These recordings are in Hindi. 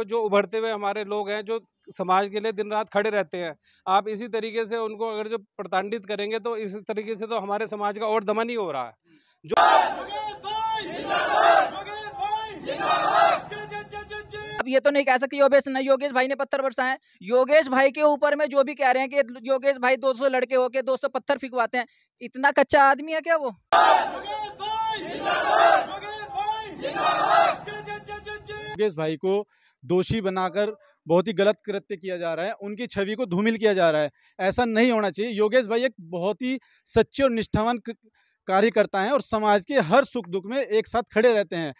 को जो उभरते हुए हमारे लोग हैं जो समाज के लिए दिन रात खड़े रहते हैं आप इसी तरीके से उनको अगर जो प्रताड़ित करेंगे तो इस तरीके से तो हमारे समाज का और दमन ही हो रहा है जो अब ये तो नहीं कह सकते योगेश नहीं योगेश भाई ने पत्थर बरसाए योगेश भाई के ऊपर में जो भी कह रहे हैं कि योगेश भाई 200 लड़के होके 200 पत्थर फिकवाते हैं इतना कच्चा आदमी है क्या वो योगेश भाई को दोषी बनाकर बहुत ही गलत कृत्य किया जा रहा है उनकी छवि को धूमिल किया जा रहा है ऐसा नहीं होना चाहिए योगेश भाई एक बहुत ही सच्चे और निष्ठावान कार्यकर्ता हैं और समाज के हर सुख दुख में एक साथ खड़े रहते हैं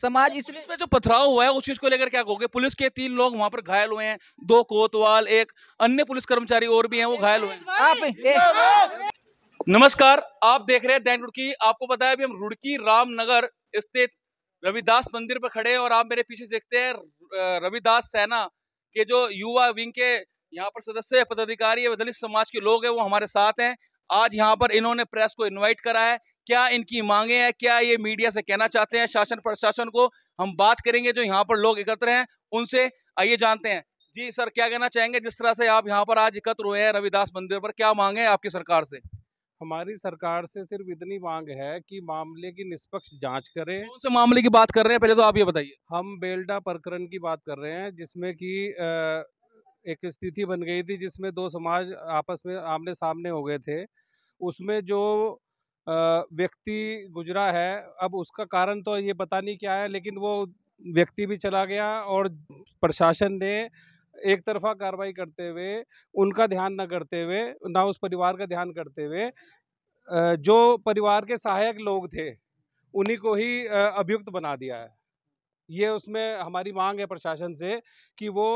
समाज चीज पे जो पथराव हुआ है उस चीज को लेकर क्या कहोगे पुलिस के तीन लोग वहां पर घायल हुए हैं दो कोतवाल एक अन्य पुलिस कर्मचारी और भी हैं वो घायल हुए हैं आप नमस्कार आप देख रहे हैं दैन रुड़की आपको पता है अभी हम रुड़की रामनगर स्थित रविदास मंदिर पर खड़े हैं और आप मेरे पीछे देखते हैं रविदास सेना के जो युवा विंग के यहाँ पर सदस्य पदाधिकारी है दलित समाज के लोग हैं वो हमारे साथ हैं आज यहाँ पर इन्होंने प्रेस को इन्वाइट करा है क्या इनकी मांगे हैं क्या ये मीडिया से कहना चाहते हैं शासन प्रशासन को हम बात करेंगे जो यहाँ पर लोग एकत्र हैं उनसे आइए जानते हैं जी सर क्या कहना चाहेंगे जिस तरह से आप यहाँ पर आज एकत्र हुए हैं रविदास मंदिर पर क्या मांगे आपकी सरकार से हमारी सरकार से सिर्फ इतनी मांग है कि मामले की निष्पक्ष जांच करें कौन से मामले की बात कर रहे हैं पहले तो आप ये बताइए हम बेल्टा प्रकरण की बात कर रहे हैं जिसमें कि एक स्थिति बन गई थी जिसमें दो समाज आपस में आमने सामने हो गए थे उसमें जो व्यक्ति गुजरा है अब उसका कारण तो ये पता नहीं क्या है लेकिन वो व्यक्ति भी चला गया और प्रशासन ने एक तरफा कार्रवाई करते हुए उनका ध्यान न करते हुए ना उस परिवार का ध्यान करते हुए जो परिवार के सहायक लोग थे उन्हीं को ही अभियुक्त बना दिया है ये उसमें हमारी मांग है प्रशासन से कि वो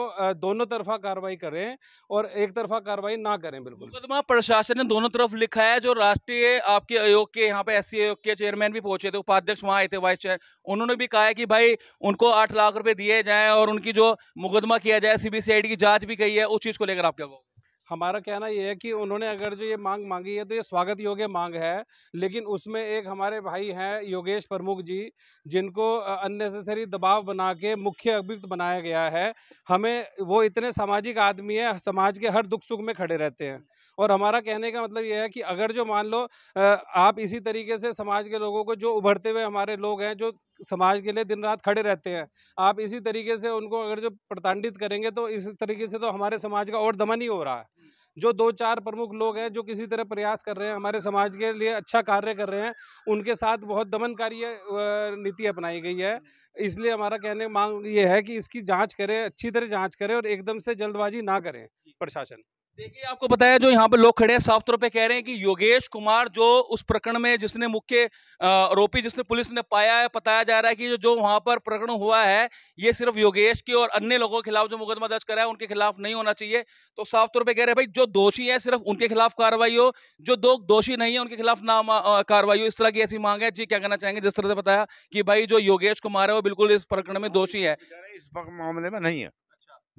दोनों तरफा कार्रवाई करें और एक तरफा कार्रवाई ना करें बिल्कुल मुकदमा प्रशासन ने दोनों तरफ लिखा है जो राष्ट्रीय आपके आयोग के यहाँ पे एस आयोग के चेयरमैन भी पहुंचे थे उपाध्यक्ष वहाँ आए थे वाइस चेयर उन्होंने भी कहा है कि भाई उनको आठ लाख रुपए दिए जाए और उनकी जो मुकदमा किया जाए सी की जाँच भी कही है उस चीज़ को लेकर आप क्या कहोगे हमारा कहना यह है कि उन्होंने अगर जो ये मांग मांगी है तो ये स्वागत योग्य मांग है लेकिन उसमें एक हमारे भाई हैं योगेश प्रमुख जी जिनको अननेसेसरी दबाव बना के मुख्य अभियुक्त बनाया गया है हमें वो इतने सामाजिक आदमी है समाज के हर दुख सुख में खड़े रहते हैं और हमारा कहने का मतलब यह है कि अगर जो मान लो आप इसी तरीके से समाज के लोगों को जो उभरते हुए हमारे लोग हैं जो समाज के लिए दिन रात खड़े रहते हैं आप इसी तरीके से उनको अगर जो प्रताड़ित करेंगे तो इस तरीके से तो हमारे समाज का और दमन ही हो रहा है जो दो चार प्रमुख लोग हैं जो किसी तरह प्रयास कर रहे हैं हमारे समाज के लिए अच्छा कार्य कर रहे हैं उनके साथ बहुत दमनकारी नीति अपनाई गई है इसलिए हमारा कहने मांग ये है कि इसकी जांच करें अच्छी तरह जांच करें और एकदम से जल्दबाजी ना करें प्रशासन देखिए आपको बताया जो यहाँ पे लोग खड़े हैं साफ तौर पे कह रहे हैं कि योगेश कुमार जो उस प्रकरण में जिसने मुख्य आरोपी जिसने पुलिस ने पाया है बताया जा रहा है कि जो जो वहाँ पर प्रकरण हुआ है ये सिर्फ योगेश के और अन्य लोगों के खिलाफ जो मुकदमा दर्ज करा है उनके खिलाफ नहीं होना चाहिए तो साफ तौर पर कह रहे हैं भाई जो दोषी है सिर्फ उनके खिलाफ कार्रवाई हो जो दो दोषी नहीं है उनके खिलाफ ना कार्रवाई हो इस तरह की ऐसी मांग है जी क्या कहना चाहेंगे जिस तरह से बताया कि भाई जो योगेश कुमार है वो बिल्कुल इस प्रकरण में दोषी है इस मामले में नहीं है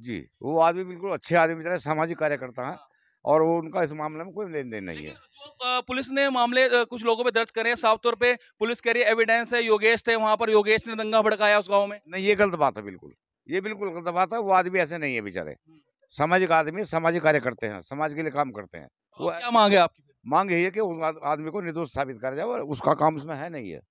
जी वो आदमी बिल्कुल अच्छे आदमी तरह सामाजिक कार्यकर्ता है हाँ। और वो उनका इस मामले में कोई लेन देन नहीं है जो पुलिस ने मामले कुछ लोगों पे दर्ज करे हैं साफ तौर पे पुलिस कह रही है एविडेंस है योगेश थे वहाँ पर योगेश ने दंगा भड़काया उस गाँव में नहीं ये गलत बात है बिल्कुल ये बिल्कुल गलत बात है वो आदमी ऐसे नहीं है बेचारे हम्म। सामाजिक आदमी सामाजिक कार्य करते हैं समाज के लिए काम करते हैं वो क्या मांगे आपकी मांग यही है कि उस आदमी को निर्दोष साबित करा जाए और उसका काम उसमें है नहीं है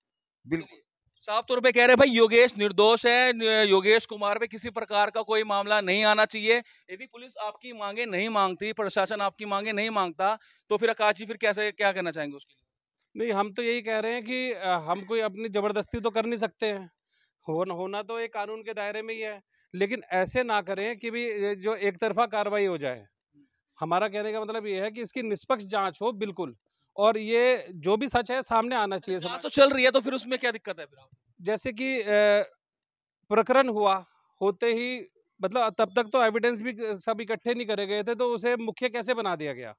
बिल्कुल साफ तौर पे कह रहे भाई योगेश निर्दोष है योगेश कुमार पे किसी प्रकार का कोई मामला नहीं आना चाहिए यदि पुलिस आपकी मांगे नहीं मांगती प्रशासन आपकी मांगे नहीं मांगता तो फिर आकाश जी फिर कैसे क्या कहना चाहेंगे उसके लिए नहीं हम तो यही कह रहे हैं कि हम कोई अपनी ज़बरदस्ती तो कर नहीं सकते हैं हो, होना तो एक कानून के दायरे में ही है लेकिन ऐसे ना करें कि भी जो एक तरफा कार्रवाई हो जाए हमारा कहने का मतलब ये है कि इसकी निष्पक्ष जाँच हो बिल्कुल और ये जो भी सच है सामने आना चाहिए तो चल रही है तो फिर उसमें क्या दिक्कत है फिर जैसे कि प्रकरण हुआ होते ही मतलब तब तक तो एविडेंस भी सब इकट्ठे नहीं करे गए थे तो उसे मुख्य कैसे बना दिया गया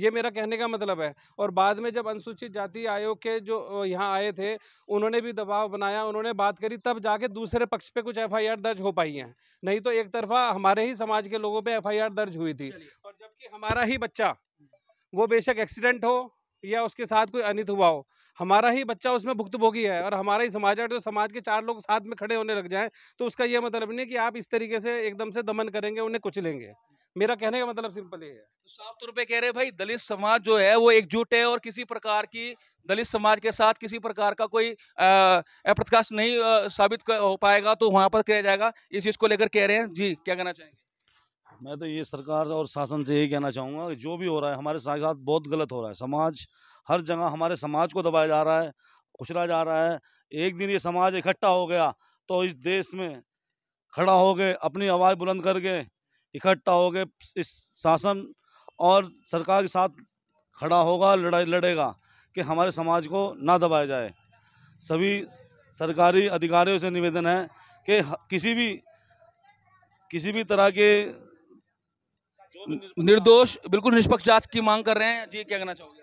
ये मेरा कहने का मतलब है और बाद में जब अनुसूचित जाति आयोग के जो यहाँ आए थे उन्होंने भी दबाव बनाया उन्होंने बात करी तब जाके दूसरे पक्ष पे कुछ एफआईआर दर्ज हो पाई है नहीं तो एक तरफा हमारे ही समाज के लोगों पे एफआईआर दर्ज हुई थी और जबकि हमारा ही बच्चा वो बेशक एक्सीडेंट हो या उसके साथ कोई अनित हुआ हो हमारा ही बच्चा उसमें भुक्तभोगी है और हमारा ही समाज है तो समाज के चार लोग साथ में खड़े होने लग जाए तो उसका यह मतलब नहीं कि आप इस तरीके से एकदम से दमन करेंगे उन्हें कुचलेंगे मेरा कहने का मतलब सिंपल ही है तो साफ तौर पे कह रहे हैं भाई दलित समाज जो है वो एकजुट है और किसी प्रकार की दलित समाज के साथ किसी प्रकार का कोई अप्रकाश नहीं साबित हो पाएगा तो वहाँ पर किया जाएगा इस चीज़ को लेकर कह रहे हैं जी क्या कहना चाहेंगे मैं तो ये सरकार और शासन से यही कहना चाहूँगा कि जो भी हो रहा है हमारे साथ बहुत गलत हो रहा है समाज हर जगह हमारे समाज को दबाया जा रहा है कुचला जा रहा है एक दिन ये समाज इकट्ठा हो गया तो इस देश में खड़ा हो गए अपनी आवाज़ बुलंद करके इकट्ठा हो गए इस शासन और सरकार के साथ खड़ा होगा लड़ाई लड़ेगा कि हमारे समाज को ना दबाया जाए सभी सरकारी अधिकारियों से निवेदन है कि किसी भी किसी भी तरह के निर्दोष बिल्कुल निष्पक्ष जांच की मांग कर रहे हैं जी क्या कहना चाहोगे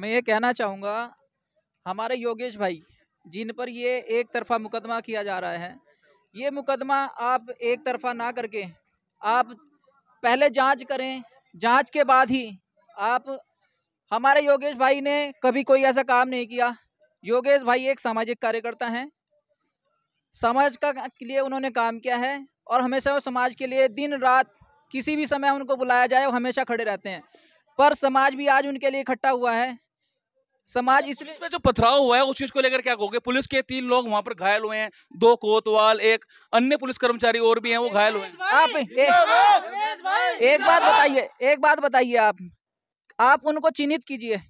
मैं ये कहना चाहूँगा हमारे योगेश भाई जिन पर ये एक तरफा मुकदमा किया जा रहा है ये मुकदमा आप एक तरफा ना करके आप पहले जांच करें जांच के बाद ही आप हमारे योगेश भाई ने कभी कोई ऐसा काम नहीं किया योगेश भाई एक सामाजिक कार्यकर्ता हैं समाज का के लिए उन्होंने काम किया है और हमेशा वो समाज के लिए दिन रात किसी भी समय उनको बुलाया जाए वो हमेशा खड़े रहते हैं पर समाज भी आज उनके लिए इकट्ठा हुआ है समाज तो इसलिए इसमें जो पथराव हुआ है उस चीज को लेकर क्या कहोगे पुलिस के तीन लोग वहां पर घायल हुए हैं दो कोतवाल एक अन्य पुलिस कर्मचारी और भी हैं वो घायल हुए हैं आप एक, एक बात बताइए एक बात बताइए आप आप उनको चिन्हित कीजिए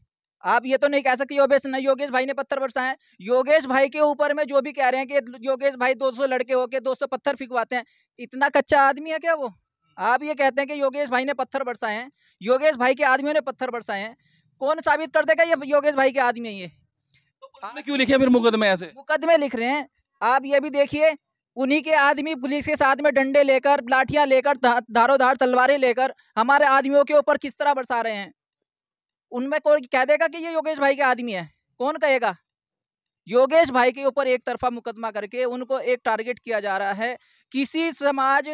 आप ये तो नहीं कह सकते योगेश नहीं योगेश भाई ने पत्थर बरसाए योगेश भाई के ऊपर में जो भी कह रहे हैं कि योगेश भाई 200 लड़के होके 200 पत्थर फिकवाते हैं इतना कच्चा आदमी है क्या वो आप ये कहते हैं कि योगेश भाई ने पत्थर बरसाए हैं योगेश भाई के आदमियों ने पत्थर बरसाए हैं कौन साबित कर देगा ये योगेश भाई के आदमी ये तो क्यों लिखे फिर मुकदमे ऐसे मुकदमे लिख रहे हैं आप ये भी देखिए उन्हीं के आदमी पुलिस के साथ में डंडे लेकर लाठियां लेकर धारो धार तलवारें लेकर हमारे आदमियों के ऊपर किस तरह बरसा रहे हैं उनमें कोई कह देगा कि ये योगेश भाई के आदमी है कौन कहेगा योगेश भाई के ऊपर एक तरफा मुकदमा करके उनको एक टारगेट किया जा रहा है किसी समाज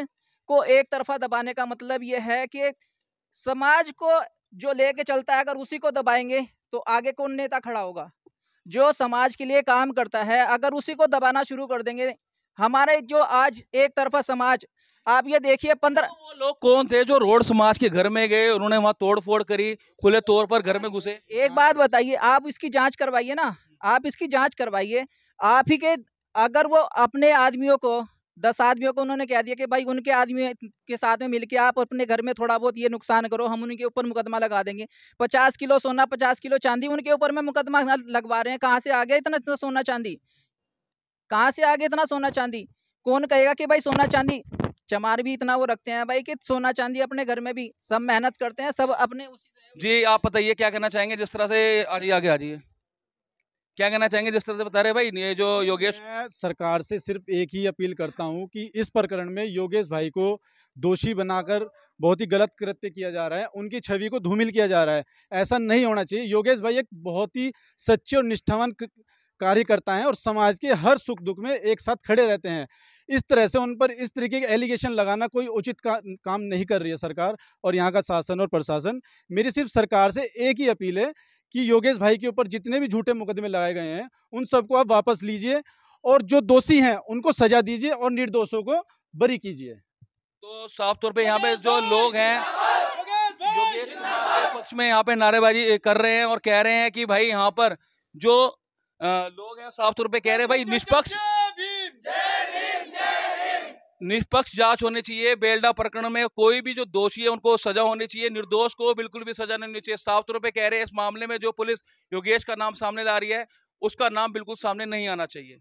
को एक तरफा दबाने का मतलब ये है कि समाज को जो लेके चलता है अगर उसी को दबाएंगे तो आगे कौन नेता खड़ा होगा जो समाज के लिए काम करता है अगर उसी को दबाना शुरू कर देंगे हमारे जो आज एक तरफा समाज आप ये देखिए पंद्रह तो लोग कौन थे जो रोड समाज के घर में गए उन्होंने वहाँ तोड़फोड़ करी खुले तौर पर घर में घुसे एक हाँ। बात बताइए आप इसकी जांच करवाइए ना आप इसकी जांच करवाइए आप ही के अगर वो अपने आदमियों को दस आदमियों को उन्होंने कह दिया कि भाई उनके आदमी के साथ में मिलके आप अपने घर में थोड़ा बहुत ये नुकसान करो हम उनके ऊपर मुकदमा लगा देंगे पचास किलो सोना पचास किलो चांदी उनके ऊपर में मुकदमा लगवा रहे हैं कहाँ से आ गया इतना इतना सोना चांदी कहाँ से आ गया इतना सोना चांदी कौन कहेगा कि भाई सोना चांदी चमार भी इतना वो रखते हैं भाई कि सोना चांदी अपने घर में भी सब मेहनत करते हैं सब अपने उसी से जी आप बताइए क्या कहना चाहेंगे जिस तरह से आ जी आगे आ जाइए क्या कहना चाहेंगे जिस तरह से बता रहे भाई ये जो योगेश सरकार से सिर्फ एक ही अपील करता हूँ कि इस प्रकरण में योगेश भाई को दोषी बनाकर बहुत ही गलत कृत्य किया जा रहा है उनकी छवि को धूमिल किया जा रहा है ऐसा नहीं होना चाहिए योगेश भाई एक बहुत ही सच्चे और निष्ठावान कार्यकर्ता हैं और समाज के हर सुख दुख में एक साथ खड़े रहते हैं इस तरह से उन पर इस तरीके के एलिगेशन लगाना कोई उचित का, काम नहीं कर रही है सरकार और यहाँ का शासन और प्रशासन मेरी सिर्फ सरकार से एक ही अपील है कि योगेश भाई के ऊपर जितने भी झूठे मुकदमे लगाए गए हैं उन सबको आप वापस लीजिए और जो दोषी हैं उनको सजा दीजिए और निर्दोषों को बरी कीजिए तो साफ तौर पे यहाँ पे जो लोग हैं पक्ष में यहाँ पे नारेबाजी कर रहे हैं और कह रहे हैं कि भाई यहाँ पर जो लोग हैं साफ तौर पे कह रहे हैं भाई निष्पक्ष निष्पक्ष जांच होनी चाहिए बेलडा प्रकरण में कोई भी जो दोषी है उनको सजा होनी चाहिए निर्दोष को बिल्कुल भी सजा नहीं होनी चाहिए साफ तौर पे कह रहे हैं इस मामले में जो पुलिस योगेश का नाम सामने ला रही है उसका नाम बिल्कुल सामने नहीं आना चाहिए